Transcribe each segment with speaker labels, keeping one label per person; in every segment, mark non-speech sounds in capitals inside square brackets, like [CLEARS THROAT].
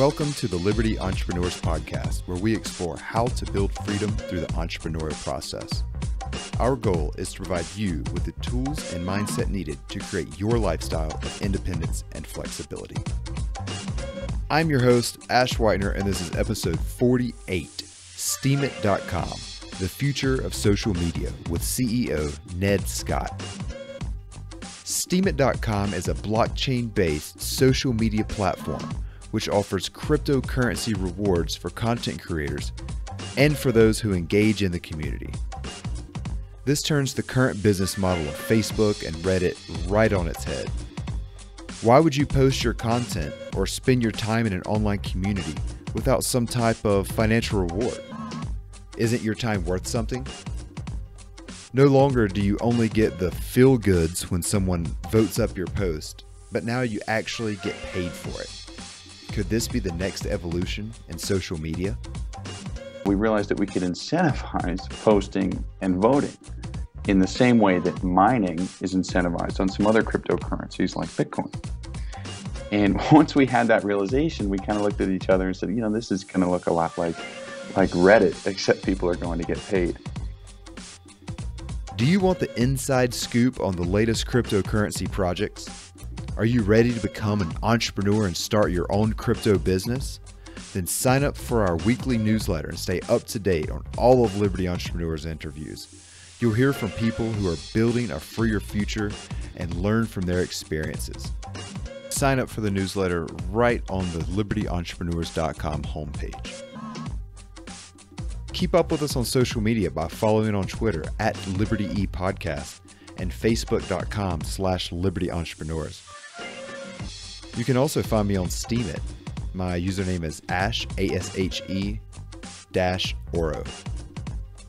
Speaker 1: Welcome to the Liberty Entrepreneurs Podcast, where we explore how to build freedom through the entrepreneurial process. Our goal is to provide you with the tools and mindset needed to create your lifestyle of independence and flexibility. I'm your host, Ash Whitener, and this is episode 48 Steamit.com, the future of social media, with CEO Ned Scott. Steamit.com is a blockchain based social media platform which offers cryptocurrency rewards for content creators and for those who engage in the community. This turns the current business model of Facebook and Reddit right on its head. Why would you post your content or spend your time in an online community without some type of financial reward? Isn't your time worth something? No longer do you only get the feel goods when someone votes up your post, but now you actually get paid for it. Could this be the next evolution in social media? We realized that we could incentivize
Speaker 2: posting and voting in the same way that mining is incentivized on some other cryptocurrencies like Bitcoin. And [LAUGHS] once we had that realization, we kind of looked at each other and said, you know, this is going to look a lot like like Reddit, [LAUGHS] except people are going to
Speaker 1: get paid. Do you want the inside scoop on the latest cryptocurrency projects? Are you ready to become an entrepreneur and start your own crypto business? Then sign up for our weekly newsletter and stay up to date on all of Liberty Entrepreneur's interviews. You'll hear from people who are building a freer future and learn from their experiences. Sign up for the newsletter right on the libertyentrepreneurs.com homepage. Keep up with us on social media by following on Twitter at Liberty E Podcast and Facebook.com slash Liberty Entrepreneurs. You can also find me on Steam. It, My username is Ash, A S H E dash Oro.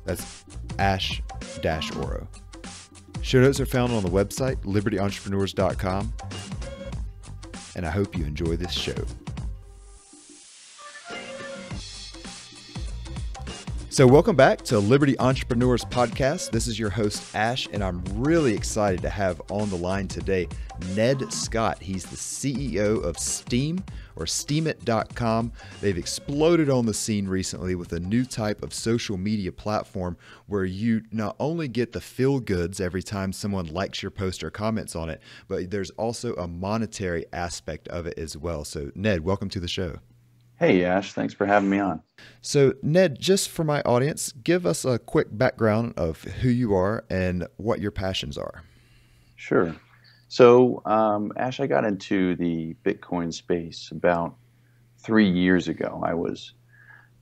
Speaker 1: That's Ash dash Oro. Show notes are found on the website, libertyentrepreneurs.com. And I hope you enjoy this show. So, welcome back to Liberty Entrepreneurs Podcast. This is your host, Ash, and I'm really excited to have on the line today Ned Scott. He's the CEO of Steam or steamit.com. They've exploded on the scene recently with a new type of social media platform where you not only get the feel goods every time someone likes your post or comments on it, but there's also a monetary aspect of it as well. So, Ned, welcome to the show.
Speaker 2: Hey, Ash, thanks for having me on.
Speaker 1: So, Ned, just for my audience, give us a quick background of who you are and what your passions are. Sure.
Speaker 2: So, um, Ash, I got into the Bitcoin space about three years ago. I was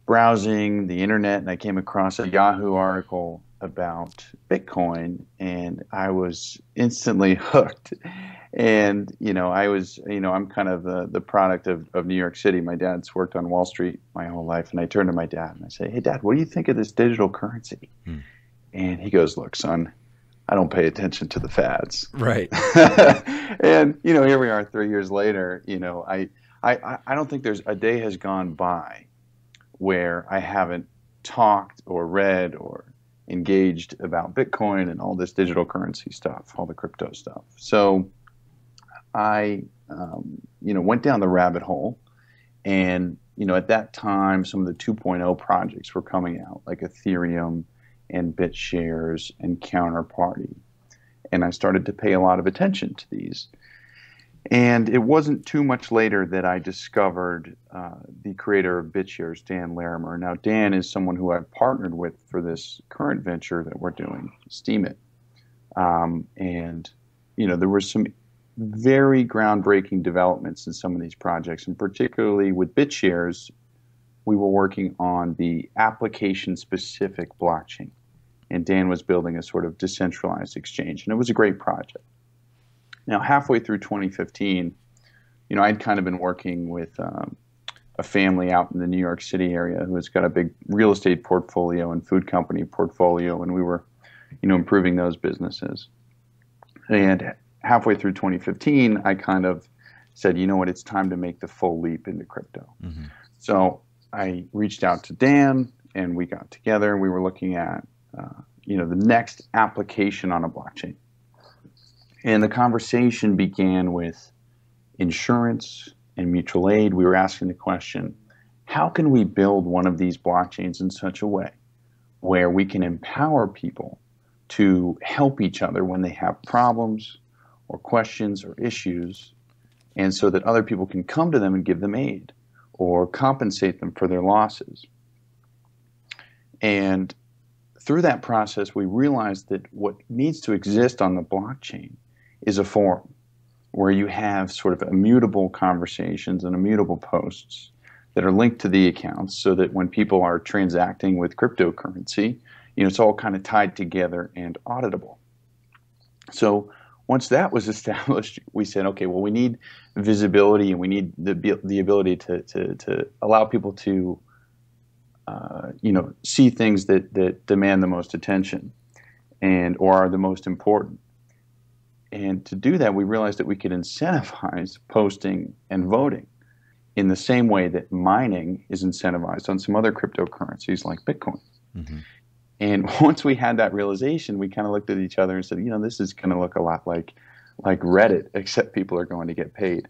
Speaker 2: browsing the internet and I came across a Yahoo article about Bitcoin, and I was instantly [LAUGHS] hooked. And you know, I was you know I'm kind of the, the product of, of New York City. My dad's worked on Wall Street my whole life, and I turned to my dad and I say, "Hey, Dad, what do you think of this digital currency?" Hmm. And he goes, "Look, son." I don't pay attention to the fads. Right. [LAUGHS] and you know, here we are 3 years later, you know, I I I don't think there's a day has gone by where I haven't talked or read or engaged about Bitcoin and all this digital currency stuff, all the crypto stuff. So I, um, you know, went down the rabbit hole, and you know, at that time, some of the 2.0 projects were coming out, like Ethereum and BitShares and Counterparty, and I started to pay a lot of attention to these. And it wasn't too much later that I discovered uh, the creator of BitShares, Dan Larimer. Now, Dan is someone who I've partnered with for this current venture that we're doing, Steam It. Um, and, you know, there were some very groundbreaking developments in some of these projects, and particularly with BitShares, we were working on the application specific blockchain. And Dan was building a sort of decentralized exchange, and it was a great project. Now, halfway through 2015, you know, I'd kind of been working with um, a family out in the New York City area who has got a big real estate portfolio and food company portfolio, and we were, you know, improving those businesses. And halfway through 2015, I kind of said, you know what, it's time to make the full leap into crypto. Mm-hmm. So I reached out to Dan, and we got together. We were looking at, uh, you know, the next application on a blockchain. And the conversation began with insurance and mutual aid. We were asking the question how can we build one of these blockchains in such a way where we can empower people to help each other when they have problems or questions or issues, and so that other people can come to them and give them aid or compensate them for their losses? And through that process, we realized that what needs to exist on the blockchain is a forum where you have sort of immutable conversations and immutable posts that are linked to the accounts so that when people are transacting with cryptocurrency, you know, it's all kind of tied together and auditable. So once that was [LAUGHS] established, we said, okay, well, we need visibility and we need the, the ability to, to, to allow people to, uh, you know, see things that, that demand the most attention and or are the most important. And to do that, we realized that we could incentivize [LAUGHS] posting and voting in the same way that mining is incentivized on some other cryptocurrencies like Bitcoin. Mm-hmm. And [LAUGHS] once we had that realization, we kind of looked at each other and said, you know, this is going to look a lot like like Reddit, [LAUGHS] except people are going to get paid.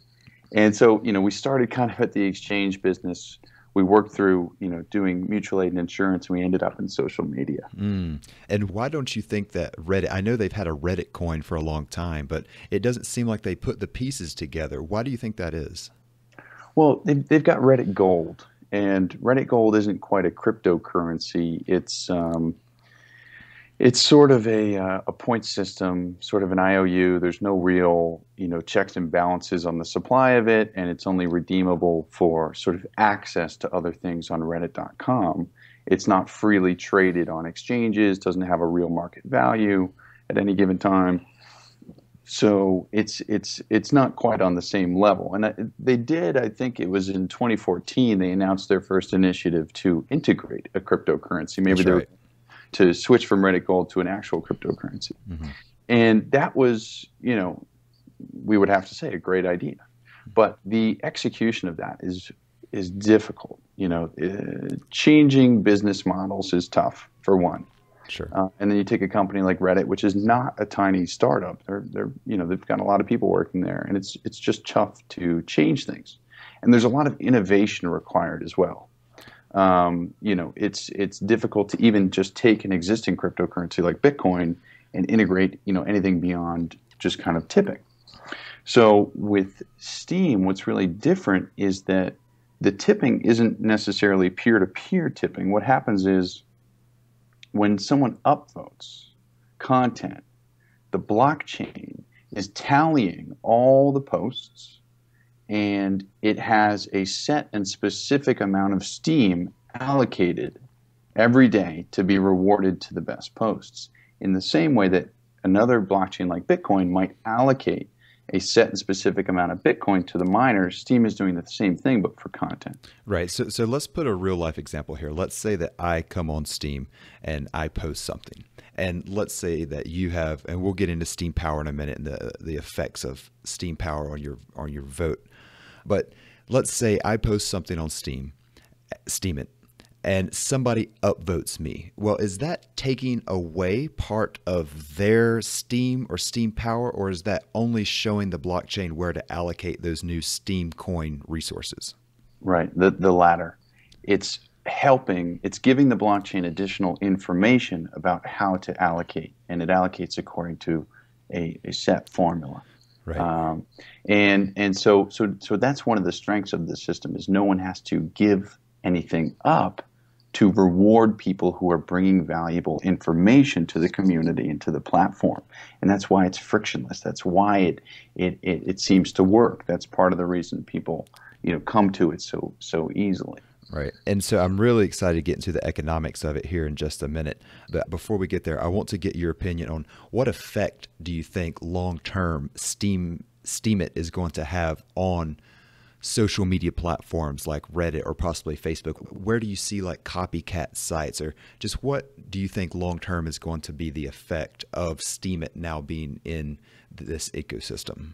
Speaker 2: And so, you know, we started kind of at the exchange business we worked through, you know, doing mutual aid and insurance, and we ended up in social media.
Speaker 1: Mm. And why don't you think that Reddit? I know they've had a Reddit coin for a long time, but it doesn't seem like they put the pieces together. Why do you think that is? Well, they've, they've got
Speaker 2: Reddit Gold, and Reddit Gold isn't quite a cryptocurrency. It's um, it's sort of a, uh, a point system, sort of an IOU. There's no real, you know, checks and balances on the supply of it, and it's only redeemable for sort of access to other things on Reddit.com. It's not freely traded on exchanges, doesn't have a real market value at any given time. So it's it's it's not quite on the same level. And uh, they did, I think it was in 2014, they announced their first initiative to integrate a cryptocurrency. Maybe That's they right to switch from Reddit Gold to an actual cryptocurrency. Mm-hmm. And that was, you know, we would have to say a great idea. But the execution of that is is difficult. You know, uh, changing business models is tough for one. Sure. Uh, and then you take a company like Reddit, which is not a tiny startup. They're they're you know they've got a lot of people working there, and it's it's just tough to change things. And there's a lot of innovation required as well um, you know, it's it's difficult to even just take an existing cryptocurrency like Bitcoin and integrate, you know, anything beyond just kind of tipping. So with Steam, what's really different is that the tipping isn't necessarily peer-to-peer tipping. What happens is when someone upvotes content, the blockchain is tallying all the posts and it has a set and specific amount of steam allocated every day to be rewarded to the best posts. In the same way that another blockchain like Bitcoin might allocate a set and specific amount of Bitcoin to the miners, Steam is doing the same thing, but for content.
Speaker 1: Right. So, so let's put a real life example here. Let's say that I come on Steam and I post something. And let's say that you have, and we'll get into Steam Power in a minute and the, the effects of Steam Power on your on your vote. But let's say I post something on Steam, Steam it, and somebody upvotes me. Well, is that taking away part of their Steam or Steam power, or is that only showing the blockchain where to allocate those new Steam coin resources? Right, the, the latter. It's helping, it's giving the blockchain additional information
Speaker 2: about how to allocate, and it allocates according to a, a set formula. Right. Um, and and so so so that's one of the strengths of the system is no one has to give anything up to reward people who are bringing valuable information to the community and to the platform. And that's why it's frictionless. That's why
Speaker 1: it, it, it, it, seems to work. That's part of the reason people you know, come to it so, so easily. Right. And so I'm really excited to get into the economics of it here in just a minute. But before we get there, I want to get your opinion on what effect do you think long term Steam Steam it is going to have on social media platforms like Reddit or possibly Facebook? Where do you see like copycat sites or just what do you think long term is going to be the effect of Steam it now being in this ecosystem?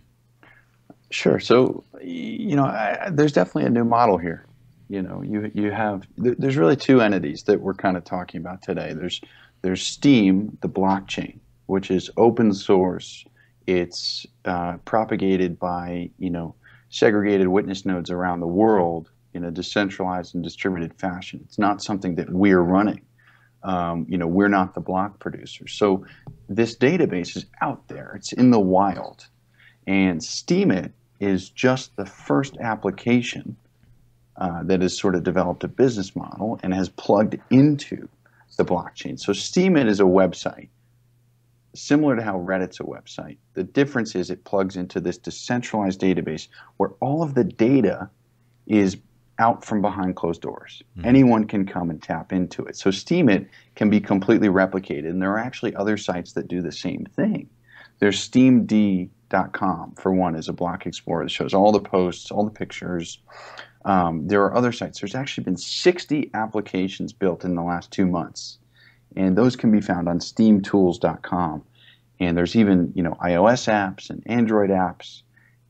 Speaker 1: Sure. So, you know, I, there's definitely a new model here
Speaker 2: you know you you have there's really two entities that we're kind of talking about today there's there's steam the blockchain which is open source it's uh, propagated by you know segregated witness nodes around the world in a decentralized and distributed fashion it's not something that we're running um, you know we're not the block producers so this database is out there it's in the wild and steam it is just the first application uh, that has sort of developed a business model and has plugged into the blockchain. So Steemit is a website similar to how Reddit's a website. The difference is it plugs into this decentralized database where all of the data is out from behind closed doors. Mm-hmm. Anyone can come and tap into it. So Steemit can be completely replicated, and there are actually other sites that do the same thing. There's steamd.com, for one, is a block explorer that shows all the posts, all the pictures. Um, there are other sites. There's actually been 60 applications built in the last two months, and those can be found on steamtools.com. And there's even, you know, iOS apps and Android apps.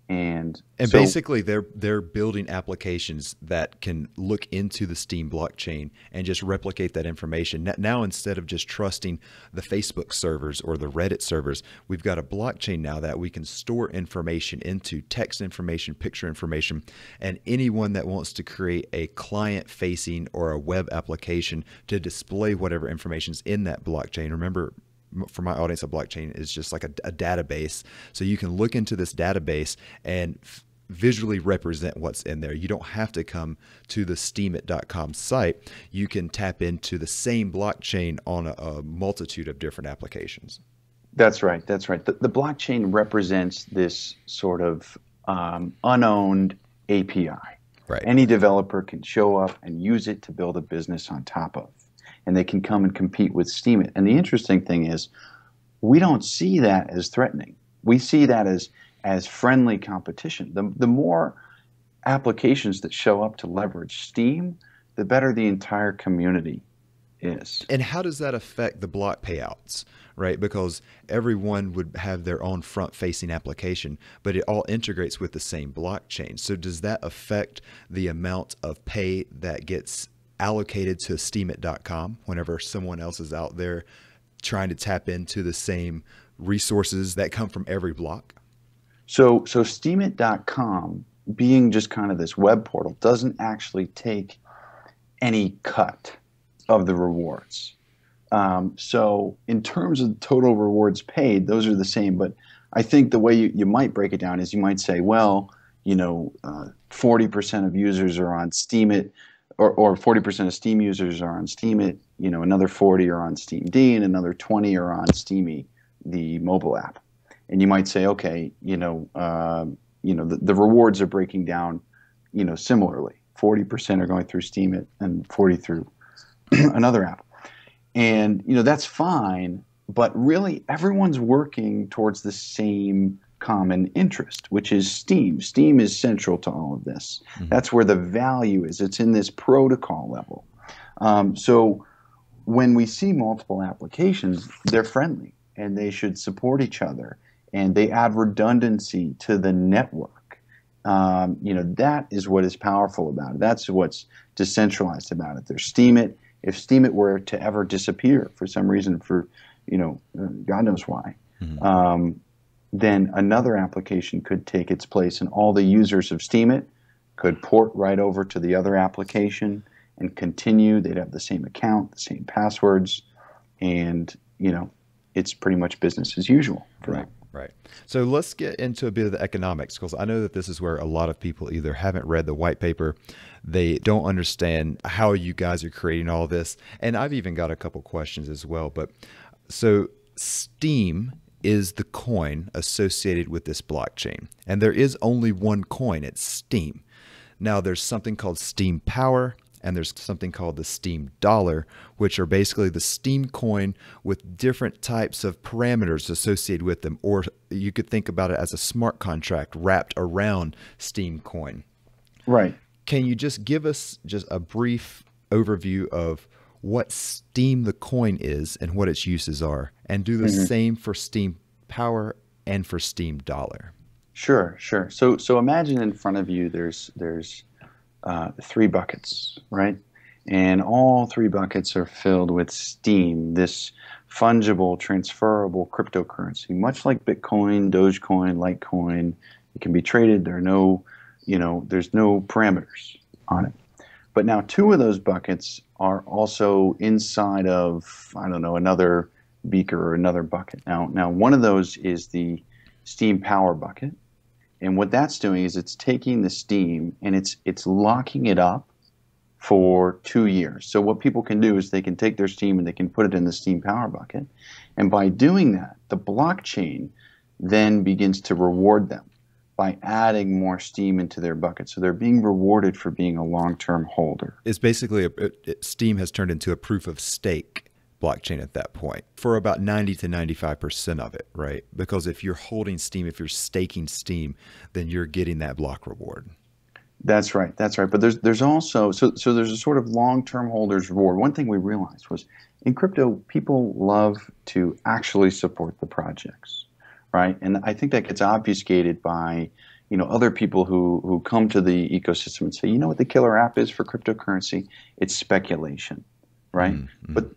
Speaker 2: And and so,
Speaker 1: basically, they're they're building applications that can look into the Steam blockchain and just replicate that information. Now, instead of just trusting the Facebook servers or the Reddit servers, we've got a blockchain now that we can store information into text information, picture information, and anyone that wants to create a client-facing or a web application to display whatever information is in that blockchain. Remember, for my audience a blockchain is just like a, a database. So you can look into this database and visually represent what's in there. You don't have to come to the steamit.com site. You can tap into the same blockchain on a, a multitude of different applications.
Speaker 2: That's right. That's right. The, the blockchain represents this sort of um, unowned API. Right. Any developer can show up and use it to build a business on top of and they can come and compete with steam it. And the interesting thing is, we don't see that as threatening. We see that as as friendly competition. The, the more applications that show up to leverage Steam, the better the entire community
Speaker 1: is. And how does that affect the block payouts? right? Because everyone would have their own front facing application, but it all integrates with the same blockchain. So, does that affect the amount of pay that gets allocated to steamit.com whenever someone else is out there trying to tap into the same resources that come from every block? So, so steamit.com being just kind of this web portal doesn't actually
Speaker 2: take any cut of the rewards. Um, so, in terms of total rewards paid, those are the same. But I think the way you, you might break it down is you might say, well, you know, uh, 40% of users are on Steamit or, 40% of Steam users are on Steam, you know, another 40 are on Steam D and another 20 are on Steamy, the mobile app. And you might say, okay, you know, uh, you know, the, the, rewards are breaking down, you know, similarly. 40% are going through Steam it and 40 through [CLEARS THROAT] another app. And, you know, that's fine, but really everyone's working towards the same common interest, which is STEAM. STEAM is central to all of this. Mm-hmm. That's where the value is, it's in this protocol level. Um, so when we see multiple applications, they're friendly and they should support each other and they add redundancy to the network. Um, you know, that is what is powerful about it. That's what's decentralized about it. There's Steam it. If Steam it were to ever disappear for some reason, for, you know, uh, God knows why, mm-hmm. um, then another application could take its place and all the users of Steam it could port right over to the other application and continue. They'd have the same account, the same passwords, and you know, it's pretty much business as usual.
Speaker 1: right. Right. So let's get into a bit of the economics because I know that this is where a lot of people either haven't read the white paper, they don't understand how you guys are creating all this, and I've even got a couple questions as well. But so Steam is the coin associated with this blockchain. And there is only one coin, it's Steam. Now, there's something called Steam Power, and there's something called the Steam Dollar, which are basically the Steam coin with different types of parameters associated with them. Or you could think about it as a smart contract wrapped around Steam coin. Right. Can you just give us just a brief overview of what Steam the coin is and what its uses are, and do the mm -hmm. same for Steam Power and for Steam Dollar.
Speaker 2: Sure, sure. So so imagine in front of you there's there's uh, three buckets, right? And all three buckets are filled with Steam, this fungible, transferable cryptocurrency, much like Bitcoin, Dogecoin, Litecoin. It can be traded. There are no, you know, there's no parameters on it. But now two of those buckets are also inside of, I don't know, another beaker or another bucket. Now, now one of those is the steam power bucket. And what that's doing is it's taking the steam and it's it's locking it up for two years. So what people can do is they can take their steam and they can put it in the steam power bucket. And by doing that, the blockchain then begins to reward them by adding more steam into their bucket. So they're being rewarded for being a long term
Speaker 1: holder. It's basically a, it, Steam has turned into a proof of stake blockchain at that point for about 90 to 95% of it, right? Because if you're holding Steam, if you're staking Steam, then you're getting that block reward. That's right. That's right. But there's there's also
Speaker 2: so so there's a sort of long-term holders reward. One thing we realized was in crypto people love to actually support the projects right? And I think that gets obfuscated by you know other people who who come to the ecosystem and say, you know what the killer app is for cryptocurrency? It's speculation, right? Mm-hmm. But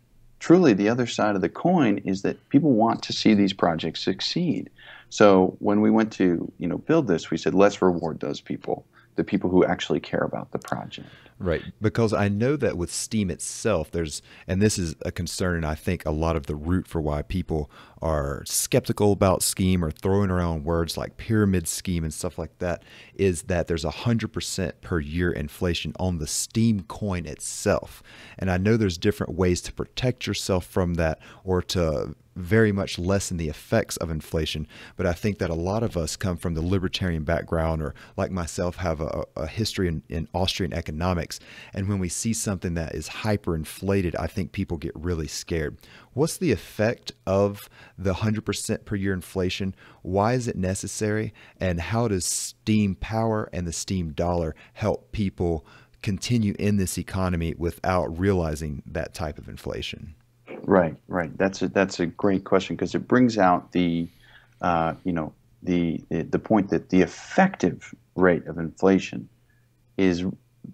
Speaker 2: truly, the other side of the coin is that people want to see these projects succeed. So when we went to you know build this, we said let's reward those people the people who actually care about the project.
Speaker 1: Right. Because I know that with Steam itself, there's, and this is a concern, and I think, a lot of the root for why people are skeptical about Scheme or throwing around words like pyramid scheme and stuff like that, is that there's 100% per year inflation on the Steam coin itself. And I know there's different ways to protect yourself from that or to very much lessen the effects of inflation. But I think that a lot of us come from the libertarian background or like myself have a, a, history in, in, Austrian economics. And when we see something that is hyperinflated, I think people get really scared. What's the effect of the 100% per year inflation? Why is it necessary? And how does steam power and the steam dollar help people continue in this economy without realizing that type of inflation? Right, right. That's a, that's a great question because it brings out the, uh, you know, the, the, the
Speaker 2: point that the effective rate of inflation is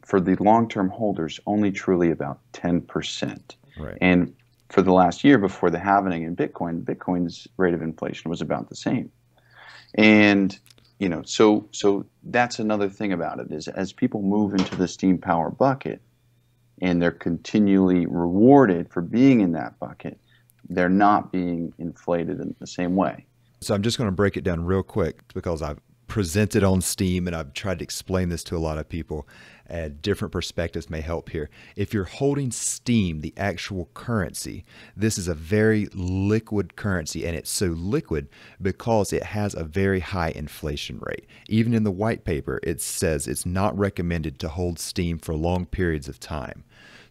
Speaker 2: for the long-term holders only truly about 10%. Right. And for the last year before the halving in Bitcoin, Bitcoin's rate of inflation was about the same. And you know, so so that's another thing about it is as people move into the steam power bucket and they're continually rewarded for being in that bucket,
Speaker 1: they're not being inflated in the same way. So I'm just going to break it down real quick because I've presented on Steam, and I've tried to explain this to a lot of people, and different perspectives may help here. If you're holding Steam, the actual currency, this is a very liquid currency, and it's so liquid because it has a very high inflation rate. Even in the white paper, it says it's not recommended to hold Steam for long periods of time.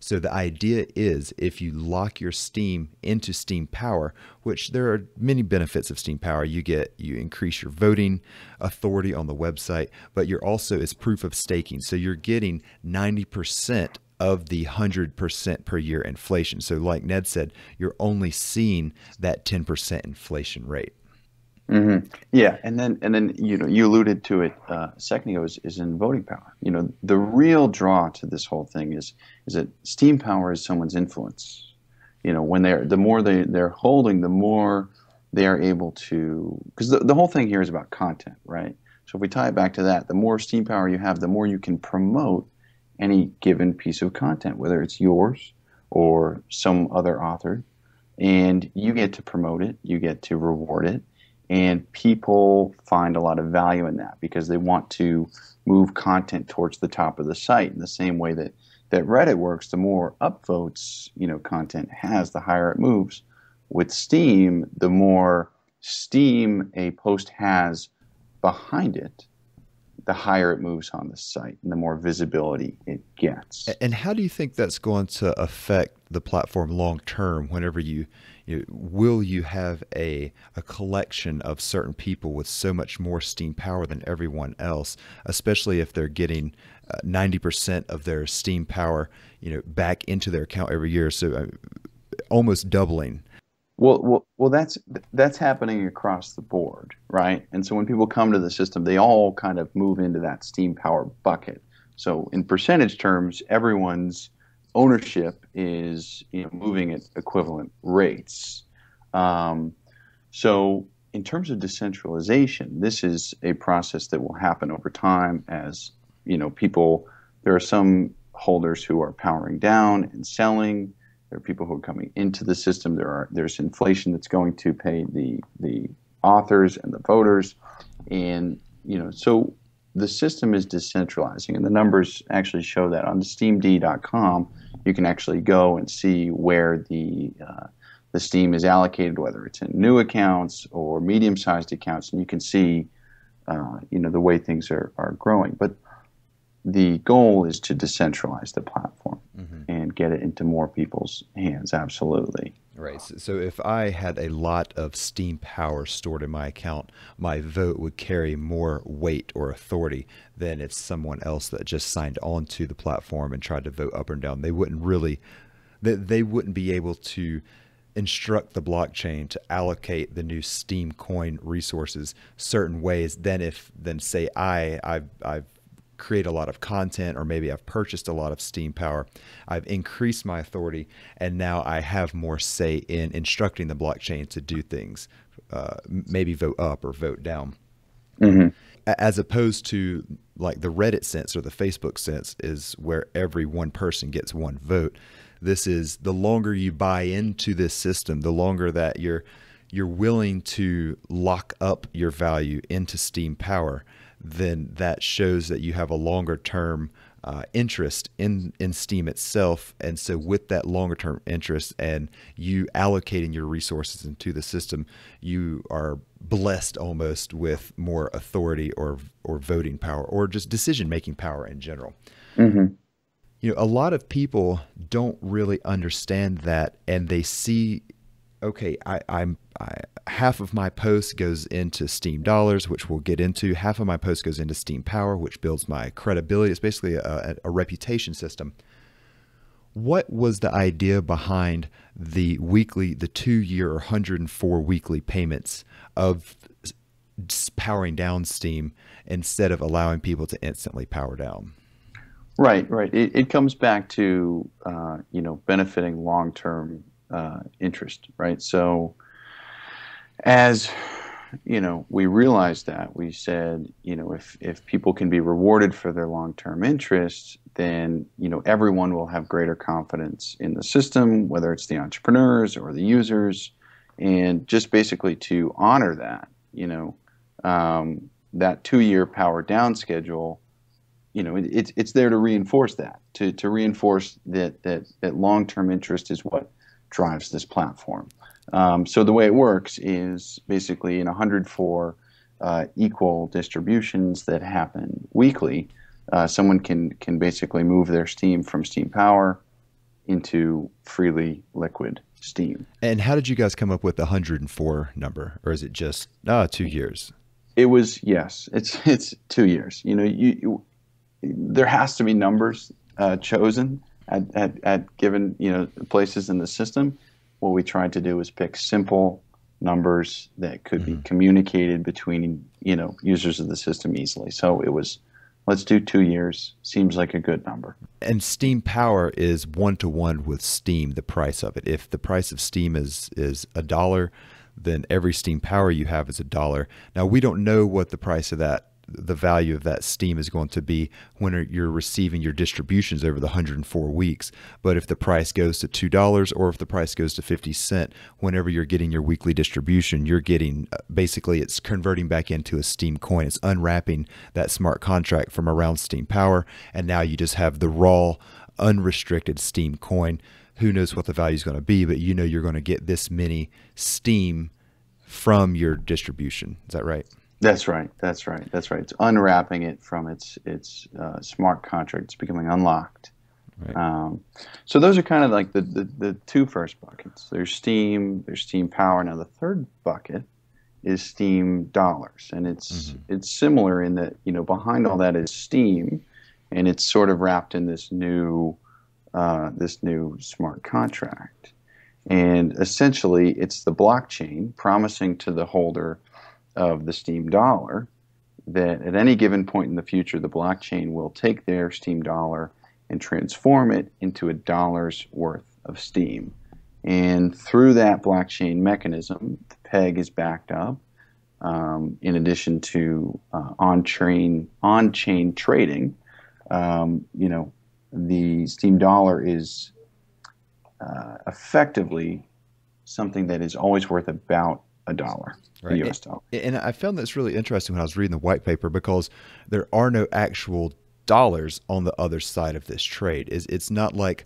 Speaker 1: So the idea is if you lock your steam into steam power, which there are many benefits of steam power, you get you increase your voting authority on the website, but you're also as proof of staking. So you're getting 90% of the 100% per year inflation. So like Ned said, you're only seeing that 10% inflation rate. Mm-hmm.
Speaker 2: Yeah, and then and then you know you alluded to it uh, second ago is, is in voting power. You know the real draw to this whole thing is is that steam power is someone's influence. You know, when they're the more they they're holding, the more they are able to because the, the whole thing here is about content, right? So if we tie it back to that, the more steam power you have, the more you can promote any given piece of content, whether it's yours or some other author, and you get to promote it, you get to reward it, and people find a lot of value in that because they want to move content towards the top of the site in the same way that that Reddit works, the more upvotes you know content has, the higher it moves. With Steam, the more Steam a post has behind it, the higher it moves on the site and the more visibility it
Speaker 1: gets. And how do you think that's going to affect the platform long term whenever you, you will you have a, a collection of certain people with so much more steam power than everyone else, especially if they're getting 90% uh, of their steam power, you know, back into their account every year. So uh, almost doubling well, well, well, that's that's happening across the board, right? And so when people come to the
Speaker 2: system, they all kind of move into that steam power bucket. So in percentage terms, everyone's ownership is you know, moving at equivalent rates. Um, so in terms of decentralization, this is a process that will happen over time as you know people. There are some holders who are powering down and selling there are people who are coming into the system. There are there's inflation that's going to pay the the authors and the voters, and you know so the system is decentralizing, and the numbers actually show that on steamd.com. You can actually go and see where the uh, the steam is allocated, whether it's in new accounts or medium-sized accounts, and you can see, uh, you know, the way things are are growing. But the goal is to decentralize
Speaker 1: the platform, mm-hmm get it into more people's hands. Absolutely. Right. So if I had a lot of steam power stored in my account, my vote would carry more weight or authority than if someone else that just signed onto the platform and tried to vote up and down. They wouldn't really, they, they wouldn't be able to instruct the blockchain to allocate the new steam coin resources certain ways than if then say I I've, I've create a lot of content, or maybe I've purchased a lot of steam power. I've increased my authority, and now I have more say in instructing the blockchain to do things, uh, maybe vote up or vote down. Mm-hmm. As opposed to like the Reddit sense or the Facebook sense, is where every one person gets one vote. This is the longer you buy into this system, the longer that you're you're willing to lock up your value into steam power then that shows that you have a longer term uh, interest in in Steam itself, and so with that longer term interest and you allocating your resources into the system, you are blessed almost with more authority or or voting power or just decision making power in general. Mm-hmm. You know, a lot of people don't really understand that, and they see okay, I, am half of my post goes into Steam dollars, which we'll get into. Half of my post goes into Steam Power, which builds my credibility. It's basically a, a reputation system. What was the idea behind the weekly, the two-year 104 weekly payments of powering down Steam instead of allowing people to instantly power down?
Speaker 2: Right, right. It, it comes back to uh, you know benefiting long-term uh, interest, right? So as you know, we realized that we said, you know, if if people can be rewarded for their long-term interests, then you know everyone will have greater confidence in the system, whether it's the entrepreneurs or the users, and just basically to honor that, you know, um, that two-year power down schedule, you know, it, it's it's there to reinforce that, to to reinforce that that that long-term interest is what drives this platform. Um, so the way it works is basically in 104 uh, equal distributions that happen weekly, uh, someone can can basically move their steam from
Speaker 1: steam power into freely liquid steam. And how did you guys come up with the 104 number, or is it just uh, two years? It was yes,
Speaker 2: it's [LAUGHS] it's two years. You know, you, you there has to be numbers uh, chosen at, at, at given you know places in the system, what we tried to do was pick simple numbers that could mm-hmm. be communicated between you know users of the
Speaker 1: system easily. So it was let's do two years. Seems like a good number. And steam power is one to one with steam, the price of it. If the price of steam is is a dollar, then every steam power you have is a dollar. Now we don't know what the price of that the value of that steam is going to be when you're receiving your distributions over the 104 weeks. But if the price goes to $2 or if the price goes to 50 cent, whenever you're getting your weekly distribution, you're getting uh, basically it's converting back into a steam coin. It's unwrapping that smart contract from around steam power. And now you just have the raw unrestricted steam coin. Who knows what the value is going to be, but you know you're going to get this many steam from your distribution. Is that right?
Speaker 2: That's right. That's right. That's right. It's unwrapping it from its its uh, smart contract. It's becoming unlocked. Right. Um, so those are kind of like the, the, the two first buckets. There's Steam. There's Steam Power. Now the third bucket is Steam dollars, and it's mm-hmm. it's similar in that you know behind all that is Steam, and it's sort of wrapped in this new uh, this new smart contract, and essentially it's the blockchain promising to the holder of the Steam dollar, that at any given point in the future, the blockchain will take their Steam dollar and transform it into a dollar's worth of Steam. And through that blockchain mechanism, the peg is backed up. Um, in addition to uh, on-chain on-chain trading, um, you know, the Steam dollar is uh, effectively something that is always worth about a dollar, right. a US dollar.
Speaker 1: And I found this really interesting when I was reading the white paper because there are no actual dollars on the other side of this trade. Is it's not like,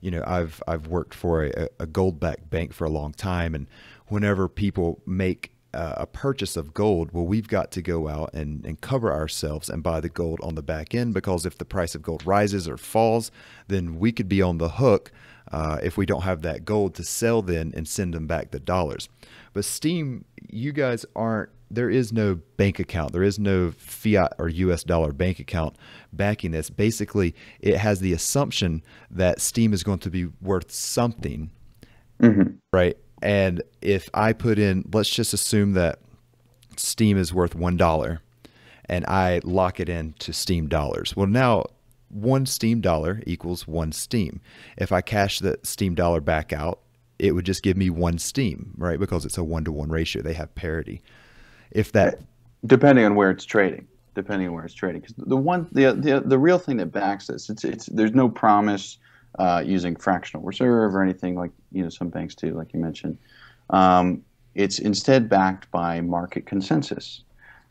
Speaker 1: you know, I've I've worked for a, a gold-backed bank for a long time, and whenever people make uh, a purchase of gold, well, we've got to go out and, and cover ourselves and buy the gold on the back end because if the price of gold rises or falls, then we could be on the hook uh, if we don't have that gold to sell then and send them back the dollars. But Steam, you guys aren't, there is no bank account. There is no fiat or US dollar bank account backing this. Basically, it has the assumption that Steam is going to be worth something, mm-hmm. right? And if I put in, let's just assume that Steam is worth $1 and I lock it in to Steam dollars. Well, now one Steam dollar equals one Steam. If I cash the Steam dollar back out, it would just give me one Steam, right? Because it's a one to one ratio. They have parity. If that depending on where it's trading,
Speaker 2: depending on where it's trading, because the one the, the the real thing that backs this, it's it's there's no promise uh, using fractional reserve or anything like you know some banks do, like you mentioned. Um, it's instead backed by market consensus.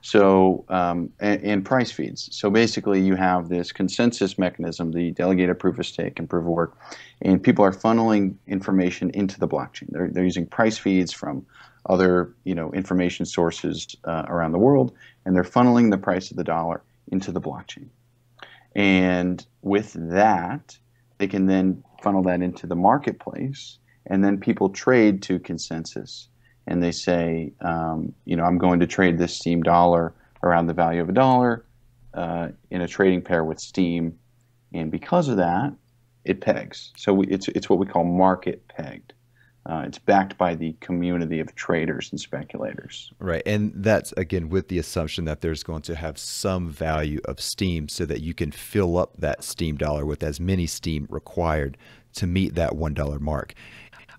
Speaker 2: So, um, and, and, price feeds. So basically, you have this consensus mechanism, the delegated proof of stake and proof of work, and people are funneling information into the blockchain. They're, they're using price feeds from other you know information sources uh, around the world, and they're funneling the price of the dollar into the blockchain. And with that, they can then funnel that into the marketplace, and then people trade to consensus and they say, um, you know, I'm going to trade this Steam dollar around the value of a dollar uh, in a trading pair with Steam, and because of that, it pegs. So we, it's it's what we call market pegged. Uh, it's backed by the community of traders and speculators.
Speaker 1: Right. And that's, again, with the assumption that there's going to have some value of Steam so that you can fill up that Steam dollar with as many Steam required to meet that $1 mark.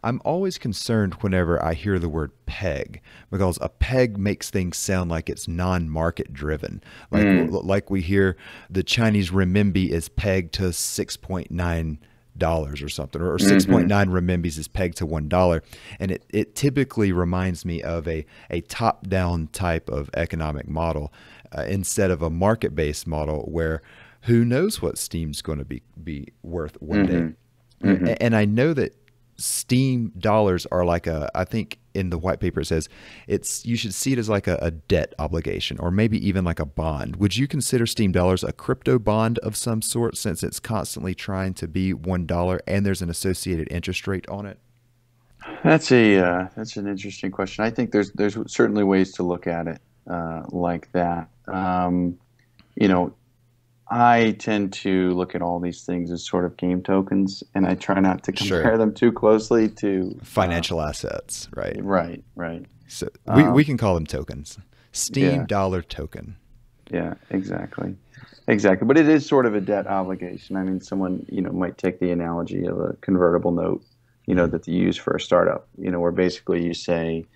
Speaker 1: I'm always concerned whenever I hear the word peg because a peg makes things sound like it's non-market driven. Like mm. like we hear the Chinese renminbi is pegged to 6.9 dollars or something or 6.9 mm-hmm. renminbis is pegged to one dollar and it, it typically reminds me of a, a top-down type of economic model uh, instead of a market-based model where who knows what steam's going to be be worth one mm-hmm. day mm-hmm. And, mm-hmm. and i know that steam dollars are like a i think in the white paper it says it's you should see it as like a, a, debt obligation or maybe even like a bond would you consider steam dollars a crypto bond of some sort since it's constantly trying to be one dollar and there's an associated interest rate on it
Speaker 2: that's a uh, that's an interesting question i think there's there's certainly ways to look at it uh, like that um, you know I tend to look at all these things as sort of game tokens, and I try not to compare sure.
Speaker 1: them too closely to financial uh, assets. Right. Right. Right. So we, um, we can call them tokens. Steam yeah. dollar token.
Speaker 2: Yeah. Exactly. Exactly. But it is sort of a debt obligation. I mean, someone you know might take the analogy of a convertible note, you know, that you use for a startup. You know, where basically you say,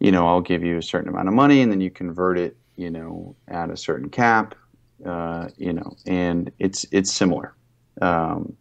Speaker 2: you know, I'll give you a certain amount of money, and then you convert it, you know, at a certain cap uh, you know, and it's it's similar. Um,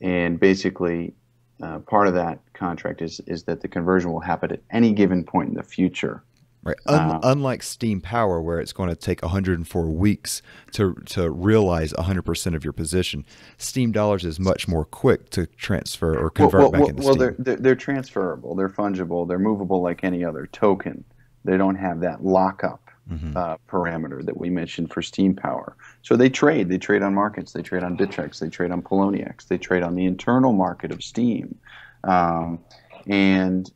Speaker 2: and basically, uh, part of that contract is is that the conversion will
Speaker 1: happen at any given point in the future. Right. Uh, Un- unlike steam power, where it's going to take 104 weeks to to realize 100% of your position, steam dollars is much more quick to transfer or convert well, well, back well, into steam. Well,
Speaker 2: they're, they're transferable, they're fungible, they're movable like any other token. They don't have that lockup mm-hmm. uh, parameter that we mentioned for steam power. So they trade. They trade on markets. They trade on Bitrex. They trade on Poloniex. They trade on the internal market of steam. Um, and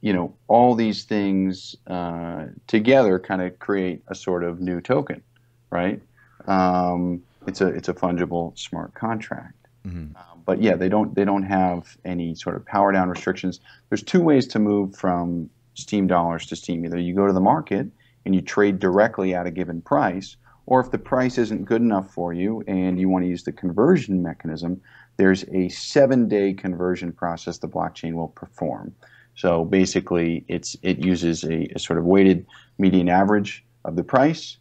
Speaker 2: you know all these things uh, together kind of create a sort of new token, right? Um, it's a it's a fungible smart contract. Mm-hmm. Uh, but yeah, they don't they don't have any sort of power down restrictions. There's two ways to move from Steam dollars to Steam. Either you go to the market and you trade directly at a given price, or if the price isn't good enough for you and you want to use the conversion mechanism, there's a seven day conversion process the blockchain will perform. So basically, it's it uses a, a sort of weighted median average of the price,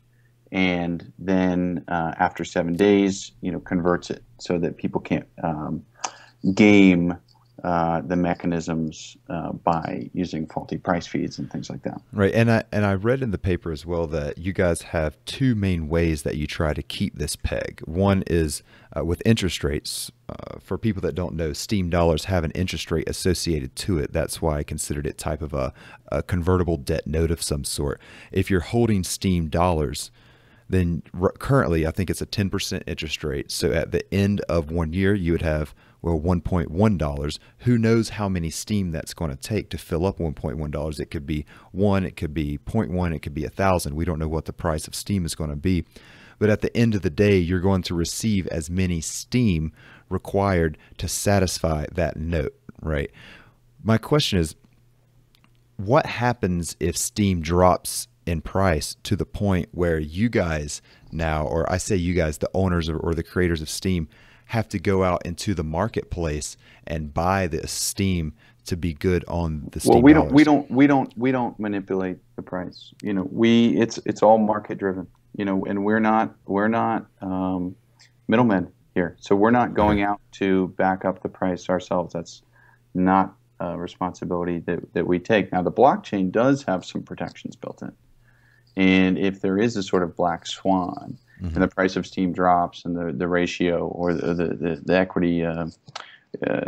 Speaker 2: and then uh, after seven days, you know, converts it so that people can't um, game uh, the mechanisms uh, by using faulty price feeds and things like that.
Speaker 1: Right, and I and I read in the paper as well that you guys have two main ways that you try to keep this peg. One is uh, with interest rates. Uh, for people that don't know, Steam dollars have an interest rate associated to it. That's why I considered it type of a, a convertible debt note of some sort. If you're holding Steam dollars, then currently I think it's a 10% interest rate. So at the end of one year, you would have or $1.1. Who knows how many steam that's going to take to fill up $1.1? It could be one, it could be 0.1, it could be a thousand. We don't know what the price of steam is going to be. But at the end of the day, you're going to receive as many steam required to satisfy that note, right? My question is what happens if steam drops in price to the point where you guys now, or I say you guys, the owners or, or the creators of Steam, have to go out into the marketplace and buy the steam to be good on the steam. Well, we don't, we
Speaker 2: don't, we don't, we don't manipulate the price. You know, we it's it's all market driven. You know, and we're not we're not um, middlemen here, so we're not going out to back up the price ourselves. That's not a responsibility that that we take. Now, the blockchain does have some protections built in, and if there is a sort of black swan mm-hmm. and the price of steam drops, and the, the ratio or the the, the, the equity, uh, uh,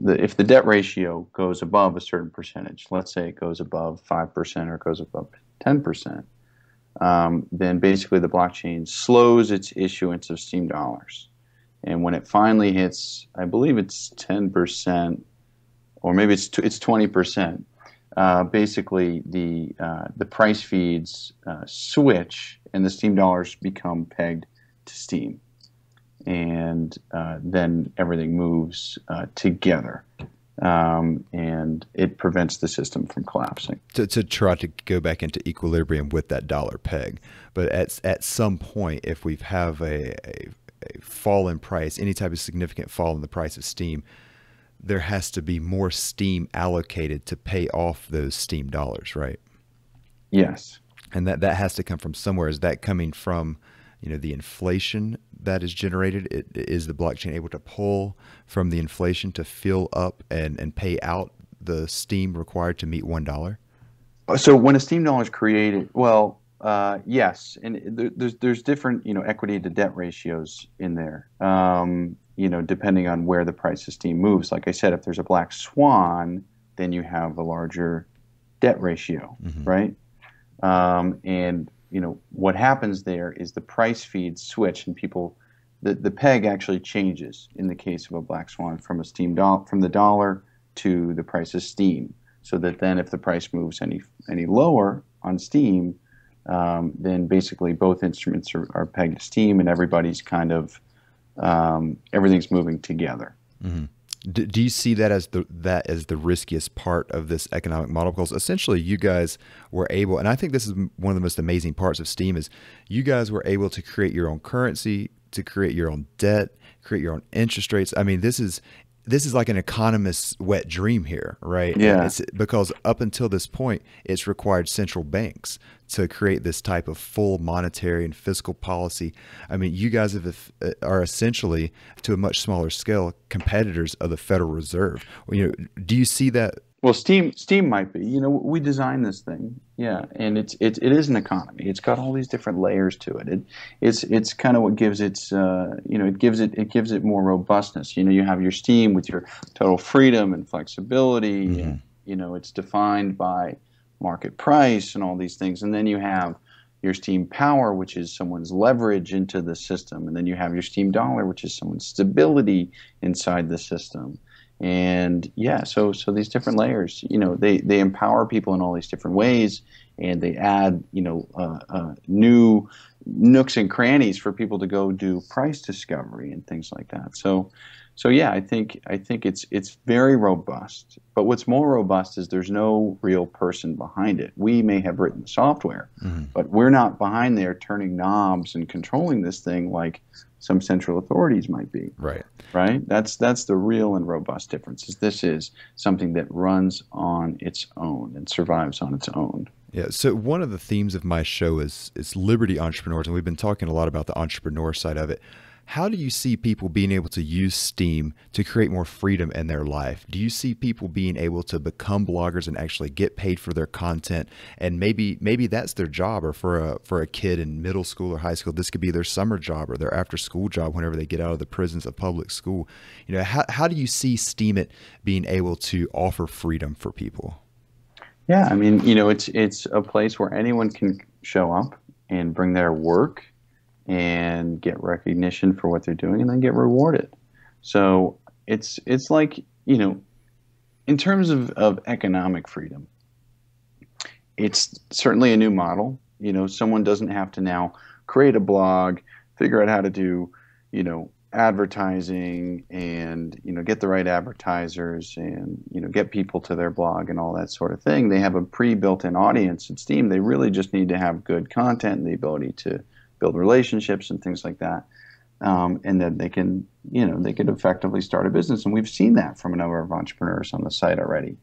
Speaker 2: the, if the debt ratio goes above a certain percentage, let's say it goes above five percent or goes above ten percent, um, then basically the blockchain slows its issuance of steam dollars, and when it finally hits, I believe it's ten percent, or maybe it's t- it's twenty percent uh, basically the uh, the price feeds uh, switch and the Steam dollars become pegged to Steam, and uh, then everything moves uh, together, um, and it prevents
Speaker 1: the system from collapsing. To, to try to go back into equilibrium with that dollar peg, but at at some point, if we have a, a, a fall in price, any type of significant fall in the price of Steam there has to be more steam allocated to pay off those steam dollars, right? Yes. And that that has to come from somewhere. Is that coming from, you know, the inflation that is generated? It, is the blockchain able to pull from the inflation to fill up and and pay out the steam required to meet one dollar?
Speaker 2: Uh, so when a steam dollar is created, well, uh, yes, and there, there's there's different you know equity to debt ratios in there. Um, you know, depending on where the price of steam moves. Like I said, if there's a black swan, then you have a larger debt ratio, mm-hmm. right? Um, and you know what happens there is the price feeds switch, and people, the, the peg actually changes in the case of a black swan from a steam do- from the dollar to the price of steam. So that then, if the price moves any any lower on steam, um, then basically both instruments are, are pegged to steam, and everybody's kind of um, everything's
Speaker 1: moving together. Mm-hmm. Do, do, you see that as the that as the riskiest part of this economic model? Because essentially, you guys were able, and I think this is one of the most amazing parts of Steam is you guys were able to create your own currency, to create your own debt, create your own interest rates. I mean, this is this is like an economist's wet dream here, right? Yeah. because up until this point, it's required central banks to create this type of full monetary and fiscal policy. I mean, you guys have, uh, are essentially, to a much smaller scale, competitors of the Federal Reserve. You know, do you see that well, Steam Steam might be. You know, we designed this thing,
Speaker 2: yeah, mm-hmm. and it's it, it is an economy. It's
Speaker 1: got all these different
Speaker 2: layers to it. It it's it's kind of what gives it uh, you know it gives it it gives it more robustness. You know, you have your Steam with your total freedom and flexibility. Mm-hmm. And, you know, it's defined by market price and all these things, and then you have your Steam Power, which is someone's leverage into the system, and then you have your Steam Dollar, which is someone's stability inside the system and yeah so so these different layers you know they they empower people in all these different ways and they add you know uh, uh, new nooks and crannies for people to go do price discovery and things like that so so yeah i think i think it's it's very robust but what's more robust is there's no real person behind it we may have written the software mm-hmm. but we're not behind there turning knobs and controlling this thing like some central authorities might be. Right. Right. That's that's the real and robust difference. Is this is something that runs on
Speaker 1: its own and survives on its own. Yeah. So one of the themes of my show is is liberty entrepreneurs, and we've been talking a lot about the entrepreneur side of it. How do you see people being able to use STEAM to create more freedom in their life? Do you see people being able to become bloggers and actually get paid for their content? And maybe maybe that's their job, or for a for a kid in middle school or high school, this could be their summer job or their after school job whenever they get out of the prisons of public school. You know, how how do you see STEAM it being able to offer freedom for people?
Speaker 2: Yeah, I mean, you know, it's it's a place where anyone can show up and bring their work and get recognition for what they're doing and then get rewarded. So it's it's like, you know, in terms of, of economic freedom, it's certainly a new model. You know, someone doesn't have to now create a blog, figure out how to do, you know, advertising and, you know, get the right advertisers and, you know, get people to their blog and all that sort of thing. They have a pre built in audience at Steam. They really just need to have good content and the ability to build relationships and things like that. Um, and that they can, you know, they could effectively start a business. And we've seen that from a number of entrepreneurs on the site already.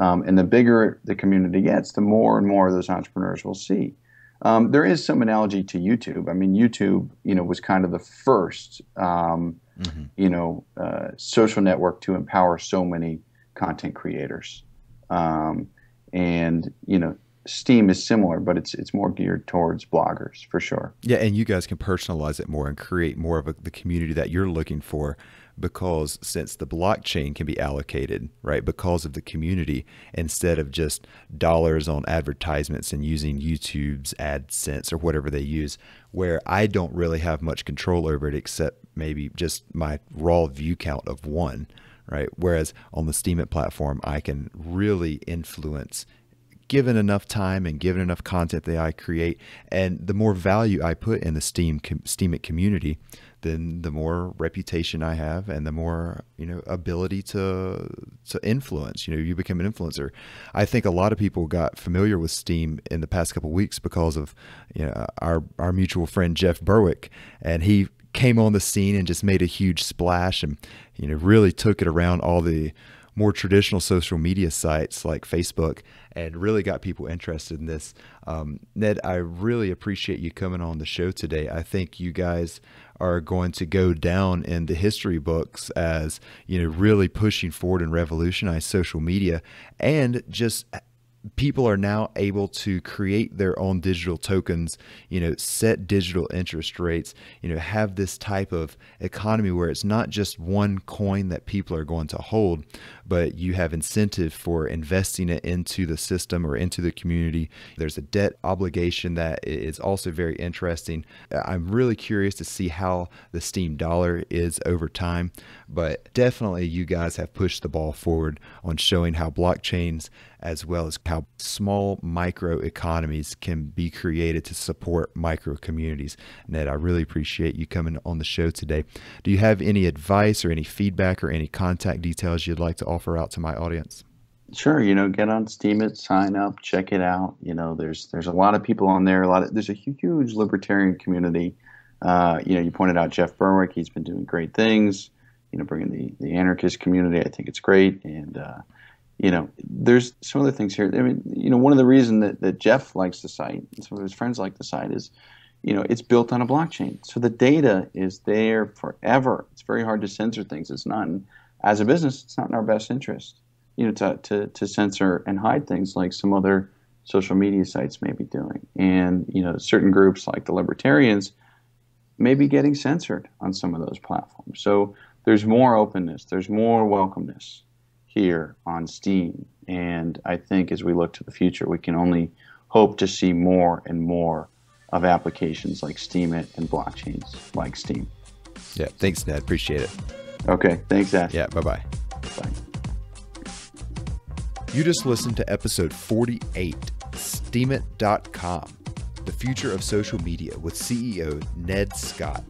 Speaker 2: Um, and the bigger the community gets, the more and more of those entrepreneurs will see. Um, there is some analogy to YouTube. I mean, YouTube, you know, was kind of the first, um, mm-hmm. you know, uh, social network to empower so many content creators. Um, and you know, Steam is similar, but it's it's more geared towards bloggers for
Speaker 1: sure. Yeah, and you guys can personalize it more and create more of a, the community that you're looking for because since the blockchain can be allocated, right, because of the community, instead of just dollars on advertisements and using YouTube's AdSense or whatever they use, where I don't really have much control over it except maybe just my raw view count of one, right? Whereas on the Steemit platform, I can really influence given enough time and given enough content that I create, and the more value I put in the Steam com, Steam it community, then the more reputation I have, and the more you know ability to to influence. You know, you become an influencer. I think a lot of people got familiar with Steam in the past couple weeks because of you know our our mutual friend Jeff Berwick, and he came on the scene and just made a huge splash, and you know really took it around all the more traditional social media sites like Facebook and really got people interested in this. Um, Ned, I really appreciate you coming on the show today. I think you guys are going to go down in the history books as you know really pushing forward and revolutionize social media and just people are now able to create their own digital tokens, you know, set digital interest rates, you know, have this type of economy where it's not just one coin that people are going to hold, but you have incentive for investing it into the system or into the community. There's a debt obligation that is also very interesting. I'm really curious to see how the Steam dollar is over time, but definitely you guys have pushed the ball forward on showing how blockchains as well as how small micro economies can be created to support micro communities. Ned, I really appreciate you coming on the show today. Do you have any advice or any feedback or any contact details you'd like to offer out to my audience?
Speaker 2: Sure, you know, get on Steam it, sign up, check it out. You know, there's there's a lot of people on there. A lot of there's a huge libertarian community. Uh, you know, you pointed out Jeff Berwick; he's been doing great things. You know, bringing the the anarchist community. I think it's great, and uh, you know, there's some other things here. I mean, you know, one of the reasons that, that Jeff likes the site and some of his friends like the site is, you know, it's built on a blockchain. So the data is there forever. It's very hard to censor things. It's not, in, as a business, it's not in our best interest, you know, to, to, to censor and hide things like some other social media sites may be doing. And, you know, certain groups like the libertarians may be getting censored on some of those platforms. So there's more openness, there's more welcomeness here on Steam. And I think as we look to the future, we can only hope to see more and more of applications like Steam It and blockchains like Steam. Yeah, thanks, Ned. Appreciate it. Okay, thanks, Ash. Yeah, bye bye. Bye.
Speaker 1: You just listened to episode 48, steamit.com, the future of social media with CEO Ned Scott.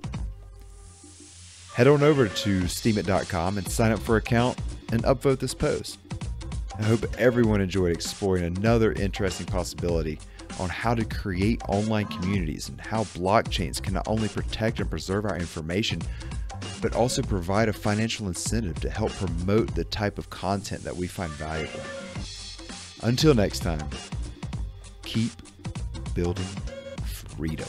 Speaker 1: Head on over to steamit.com and sign up for account and upvote this post. I hope everyone enjoyed exploring another interesting possibility on how to create online communities and how blockchains can not only protect and preserve our information, but also provide a financial incentive to help promote the type of content that we find valuable. Until next time, keep building freedom.